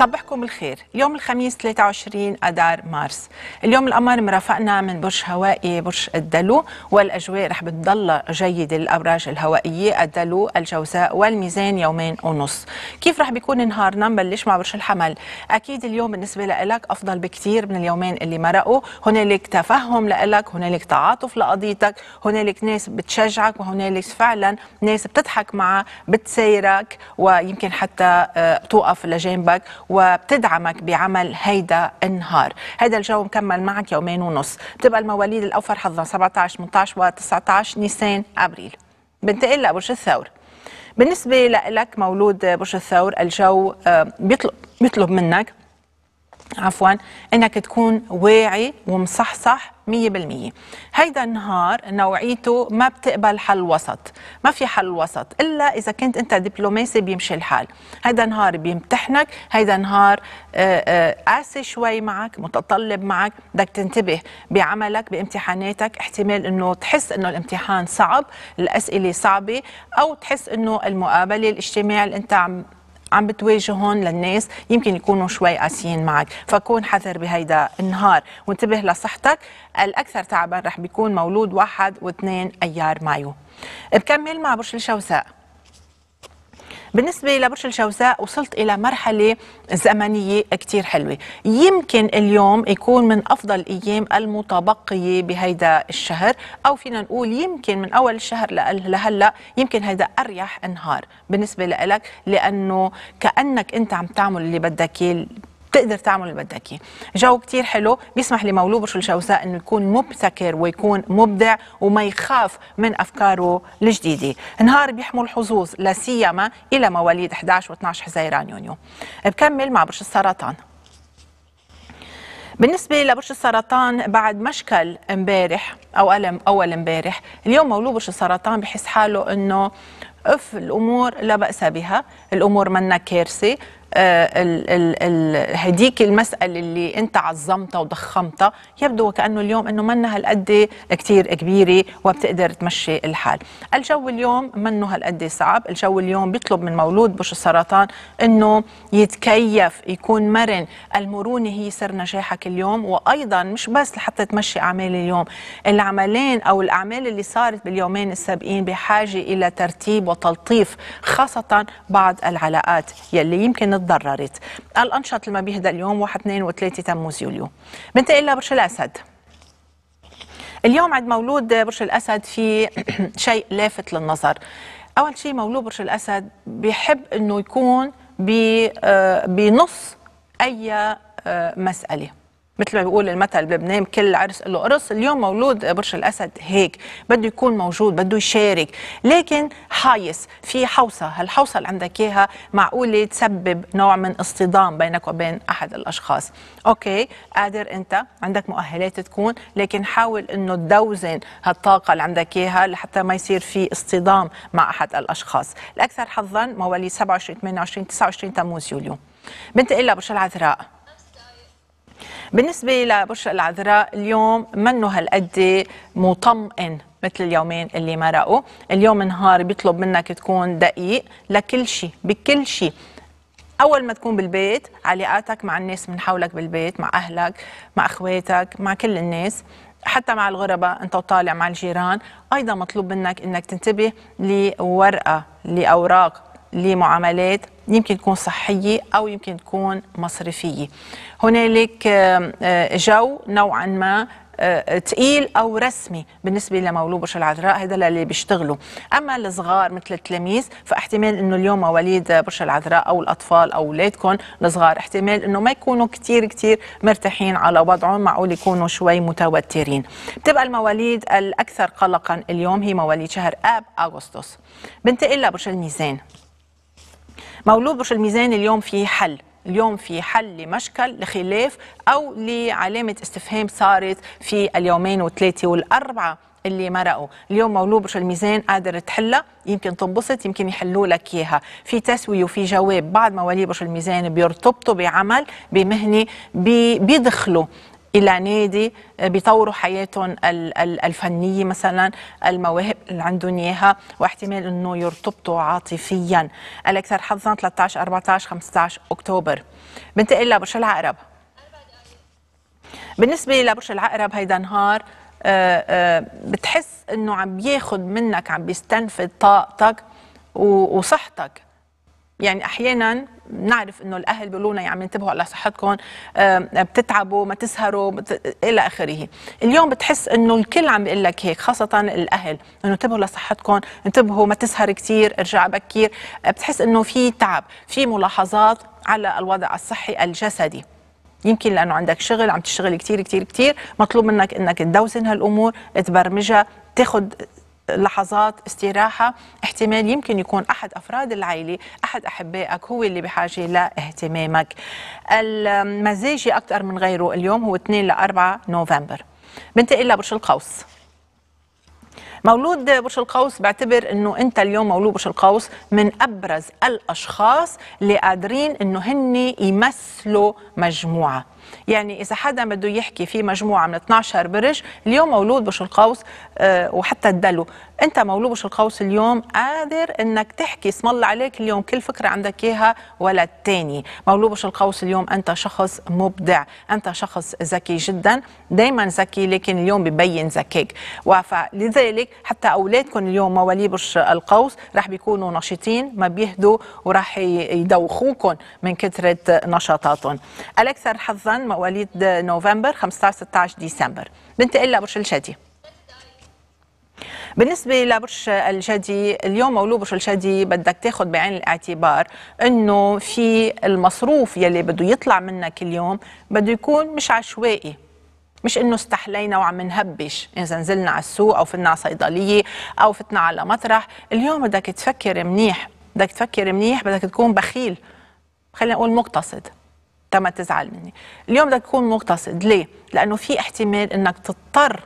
صبحكم بالخير يوم الخميس 23 أدار مارس اليوم القمر مرافقنا من برج هوائي برج الدلو والأجواء رح بتضل جيدة للأبراج الهوائية الدلو الجوزاء والميزان يومين ونص كيف رح بيكون نهارنا نبلش مع برج الحمل أكيد اليوم بالنسبة لك أفضل بكثير من اليومين اللي مرقوا هنالك تفهم لك هنالك تعاطف لقضيتك هنالك ناس بتشجعك وهنالك فعلا ناس بتضحك معك بتسايرك ويمكن حتى آه، توقف لجانبك وبتدعمك بعمل هيدا النهار هذا الجو مكمل معك يومين ونص بتبقى المواليد الأوفر حظا 17 18 و 19 نيسان أبريل بنتقل لبرج الثور بالنسبة لك مولود برج الثور الجو آه، بيطلب بيطلب منك عفوا انك تكون واعي ومصحصح 100% هيدا النهار نوعيته ما بتقبل حل وسط ما في حل وسط الا اذا كنت انت دبلوماسي بيمشي الحال هيدا النهار بيمتحنك هيدا النهار آه، آه، قاسي شوي معك متطلب معك بدك تنتبه بعملك بامتحاناتك احتمال انه تحس انه الامتحان صعب الاسئله صعبه او تحس انه المقابله الاجتماع اللي انت عم عم بتواجههم للناس يمكن يكونوا شوي قاسيين معك فكون حذر بهيدا النهار وانتبه لصحتك الاكثر تعبا رح بيكون مولود واحد واثنين ايار مايو بكمل مع برج الشوساء بالنسبة لبرج الجوزاء وصلت إلى مرحلة زمنية كتير حلوة يمكن اليوم يكون من أفضل أيام المتبقية بهيدا الشهر أو فينا نقول يمكن من أول الشهر لهلأ يمكن هيدا أريح نهار بالنسبة لك لأنه كأنك أنت عم تعمل اللي بدك إياه بتقدر تعمل اللي بدك اياه جو كتير حلو بيسمح لمولود برج الجوزاء انه يكون مبتكر ويكون مبدع وما يخاف من افكاره الجديده نهار بيحمل حظوظ لا سيما الى مواليد 11 و12 حزيران يونيو بكمل مع برج السرطان بالنسبة لبرج السرطان بعد مشكل امبارح او الم اول امبارح اليوم مولود برج السرطان بحس حاله انه اف الامور لا باس بها الامور منا كارثه آه، هديك المسألة اللي أنت عظمتها وضخمتها يبدو وكأنه اليوم أنه منها هالقد كتير كبيرة وبتقدر تمشي الحال الجو اليوم منه هالقد صعب الجو اليوم بيطلب من مولود بش السرطان أنه يتكيف يكون مرن المرونة هي سر نجاحك اليوم وأيضا مش بس لحتى تمشي أعمال اليوم العملين أو الأعمال اللي صارت باليومين السابقين بحاجة إلى ترتيب وتلطيف خاصة بعض العلاقات يلي يمكن تضررت الانشطه اللي ما بيهدا اليوم 1 2 و 3 تموز يوليو بنتقل لبرج الأسد اليوم عند مولود برج الأسد في شيء لافت للنظر أول شيء مولود برج الأسد بيحب أنه يكون بنص آه، أي آه، مسألة مثل ما بيقول المثل بلبنان كل عرس له قرص اليوم مولود برج الاسد هيك بده يكون موجود بده يشارك لكن حايس في حوصه هالحوصه اللي عندك اياها معقوله تسبب نوع من اصطدام بينك وبين احد الاشخاص اوكي قادر انت عندك مؤهلات تكون لكن حاول انه تدوزن هالطاقه اللي عندك اياها لحتى ما يصير في اصطدام مع احد الاشخاص الاكثر حظا مواليد 27 28 29 تموز يوليو بنتقل لبرج العذراء بالنسبة لبرج العذراء اليوم منه هالقد مطمئن مثل اليومين اللي مرقوا اليوم نهار بيطلب منك تكون دقيق لكل شيء بكل شيء اول ما تكون بالبيت علاقاتك مع الناس من حولك بالبيت مع اهلك مع اخواتك مع كل الناس حتى مع الغرباء انت وطالع مع الجيران ايضا مطلوب منك انك تنتبه لورقه لاوراق لمعاملات يمكن تكون صحية أو يمكن تكون مصرفية هنالك آه، جو نوعا ما آه، آه، تقيل او رسمي بالنسبه لمولود برج العذراء هذا اللي بيشتغلوا اما الصغار مثل التلاميذ فاحتمال انه اليوم مواليد برج العذراء او الاطفال او اولادكم الصغار احتمال انه ما يكونوا كثير كثير مرتاحين على وضعهم معقول يكونوا شوي متوترين بتبقى المواليد الاكثر قلقا اليوم هي مواليد شهر اب اغسطس بنتقل لبرج الميزان مولود الميزان اليوم في حل اليوم في حل لمشكل لخلاف أو لعلامة استفهام صارت في اليومين والثلاثة والأربعة اللي مرقوا اليوم مولود برج الميزان قادر تحلها يمكن تنبسط يمكن يحلوا لك اياها في تسويه وفي جواب بعض مواليد برج الميزان بيرتبطوا بعمل بمهنه بيدخلوا الى نادي آه، بيطوروا حياتهم الفنيه مثلا المواهب اللي عندهم اياها واحتمال انه يرتبطوا عاطفيا الاكثر حظا 13 14 15 اكتوبر بنتقل لبرج العقرب بالنسبه لبرج العقرب هيدا نهار آه، آه، بتحس انه عم بياخد منك عم بيستنفذ طاقتك وصحتك يعني احيانا نعرف انه الاهل بيقولوا لنا يعني انتبهوا على صحتكم بتتعبوا ما تسهروا بت... الى اخره اليوم بتحس انه الكل عم بيقول لك هيك خاصه الاهل انه انتبهوا لصحتكم انتبهوا ما تسهر كثير ارجع بكير بتحس انه في تعب في ملاحظات على الوضع الصحي الجسدي يمكن لانه عندك شغل عم تشتغل كثير كثير كثير مطلوب منك انك تدوزن هالامور تبرمجها تاخذ لحظات استراحة احتمال يمكن يكون أحد أفراد العائلة أحد أحبائك هو اللي بحاجة لاهتمامك المزاجي أكثر من غيره اليوم هو 2 ل 4 نوفمبر بنتقل لبرج القوس مولود برج القوس بعتبر انه انت اليوم مولود برج القوس من ابرز الاشخاص اللي قادرين انه هن يمثلوا مجموعه يعني اذا حدا بده يحكي في مجموعه من 12 برج اليوم مولود برج القوس آه، وحتى الدلو انت مولوبش القوس اليوم قادر انك تحكي اسم الله عليك اليوم كل فكره عندك اياها ولا الثاني مولوبش القوس اليوم انت شخص مبدع انت شخص ذكي جدا دائما ذكي لكن اليوم ببين ذكيك فلذلك حتى اولادكم اليوم مواليبش القوس راح بيكونوا نشيطين ما بيهدوا وراح يدوخوكم من كثره نشاطاتهم الاكثر حظا مواليد نوفمبر 15 16 ديسمبر بنتقل لبرج الجدي بالنسبه لبرج الجدي اليوم مولود برج الجدي بدك تاخذ بعين الاعتبار انه في المصروف يلي بده يطلع منك اليوم بده يكون مش عشوائي مش انه استحلينا وعم نهبش اذا نزلنا على السوق او فنا على صيدليه او فتنا على مطرح اليوم بدك تفكر منيح بدك تفكر منيح بدك تكون بخيل خلينا نقول مقتصد تما تزعل مني اليوم بدك تكون مقتصد ليه لانه في احتمال انك تضطر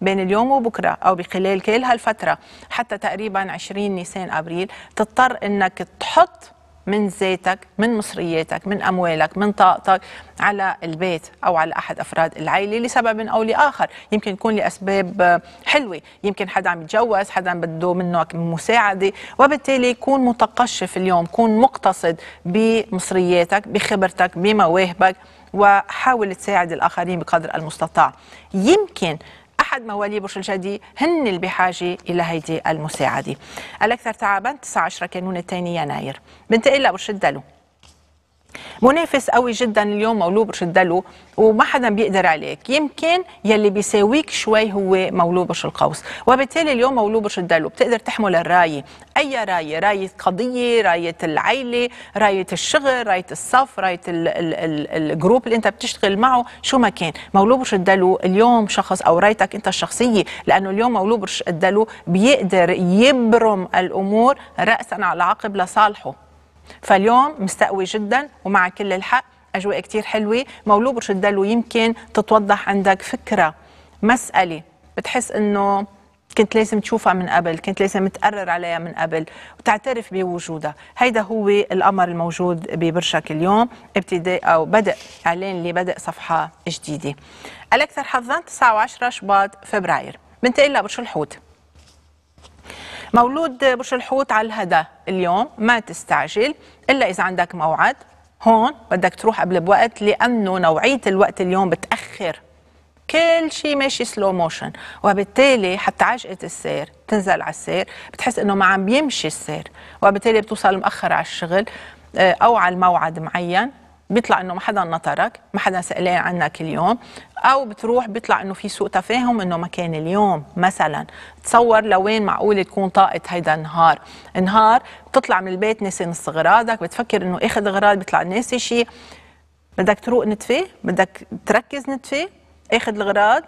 بين اليوم وبكرة أو بخلال كل هالفترة حتى تقريبا 20 نيسان أبريل تضطر أنك تحط من زيتك من مصرياتك من أموالك من طاقتك على البيت أو على أحد أفراد العائلة لسبب أو لآخر يمكن يكون لأسباب حلوة يمكن حدا عم يتجوز حدا بده منك مساعدة وبالتالي يكون متقشف اليوم كون مقتصد بمصرياتك بخبرتك بمواهبك وحاول تساعد الآخرين بقدر المستطاع يمكن أحد موالي برج الجدي هن اللي بحاجة إلى هيدي المساعدة الأكثر تعبا 19 كانون الثاني يناير بنتقل لبرج الدلو منافس قوي جدا اليوم مولوب رشدلو وما حدا بيقدر عليك يمكن يلي بيساويك شوي هو مولوب برج القوس وبالتالي اليوم مولوب برج الدلو بتقدر تحمل الرايه اي رايه رايه قضيه رايه العيله رايه الشغل رايه الصف رايه الجروب اللي انت بتشتغل معه شو ما كان مولوب برج الدلو اليوم شخص او رايتك انت الشخصيه لانه اليوم مولوب برج الدلو بيقدر يبرم الامور راسا على عقب لصالحه فاليوم مستقوي جدا ومع كل الحق اجواء كتير حلوه مولوب برج الدلو يمكن تتوضح عندك فكره مساله بتحس انه كنت لازم تشوفها من قبل كنت لازم تقرر عليها من قبل وتعترف بوجودها هيدا هو الأمر الموجود ببرشك اليوم ابتداء أو بدء إعلان لبدء صفحة جديدة الأكثر حظا 9 و10 شباط فبراير بنتقل لبرج الحوت مولود برج الحوت على الهدى اليوم ما تستعجل إلا إذا عندك موعد هون بدك تروح قبل بوقت لأنه نوعية الوقت اليوم بتأخر كل شيء ماشي سلو موشن وبالتالي حتى عجقة السير تنزل على السير بتحس انه ما عم بيمشي السير وبالتالي بتوصل مأخر على الشغل آه، او على الموعد معين بيطلع انه ما حدا نطرك ما حدا سألين عنك اليوم او بتروح بيطلع انه في سوء تفاهم انه مكان اليوم مثلا تصور لوين معقول تكون طاقه هيدا النهار نهار بتطلع من البيت ناسي نص غراضك بتفكر انه اخذ غراض بيطلع ناسي شيء بدك تروق نتفه بدك تركز نتفه اخذ الغراض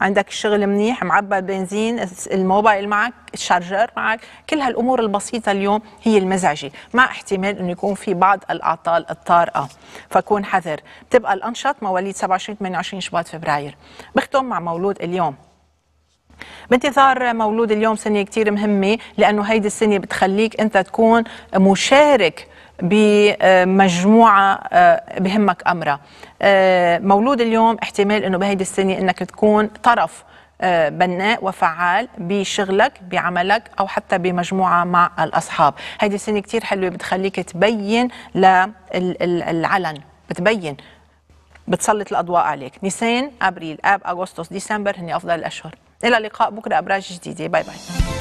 عندك الشغل منيح معبى بنزين الموبايل معك الشارجر معك كل هالامور البسيطه اليوم هي المزعجه مع احتمال انه يكون في بعض الاعطال الطارئه فكون حذر بتبقى الانشط مواليد 27 28 شباط فبراير بختم مع مولود اليوم بانتظار مولود اليوم سنه كثير مهمه لانه هيدي السنه بتخليك انت تكون مشارك بمجموعه آه، بهمك امرها آه، مولود اليوم احتمال انه بهيدي السنه انك تكون طرف آه، بناء وفعال بشغلك بعملك او حتى بمجموعه مع الاصحاب هيدي السنه كتير حلوه بتخليك تبين للعلن بتبين بتسلط الاضواء عليك نيسان ابريل اب اغسطس ديسمبر هن افضل الاشهر الى اللقاء بكره ابراج جديده باي باي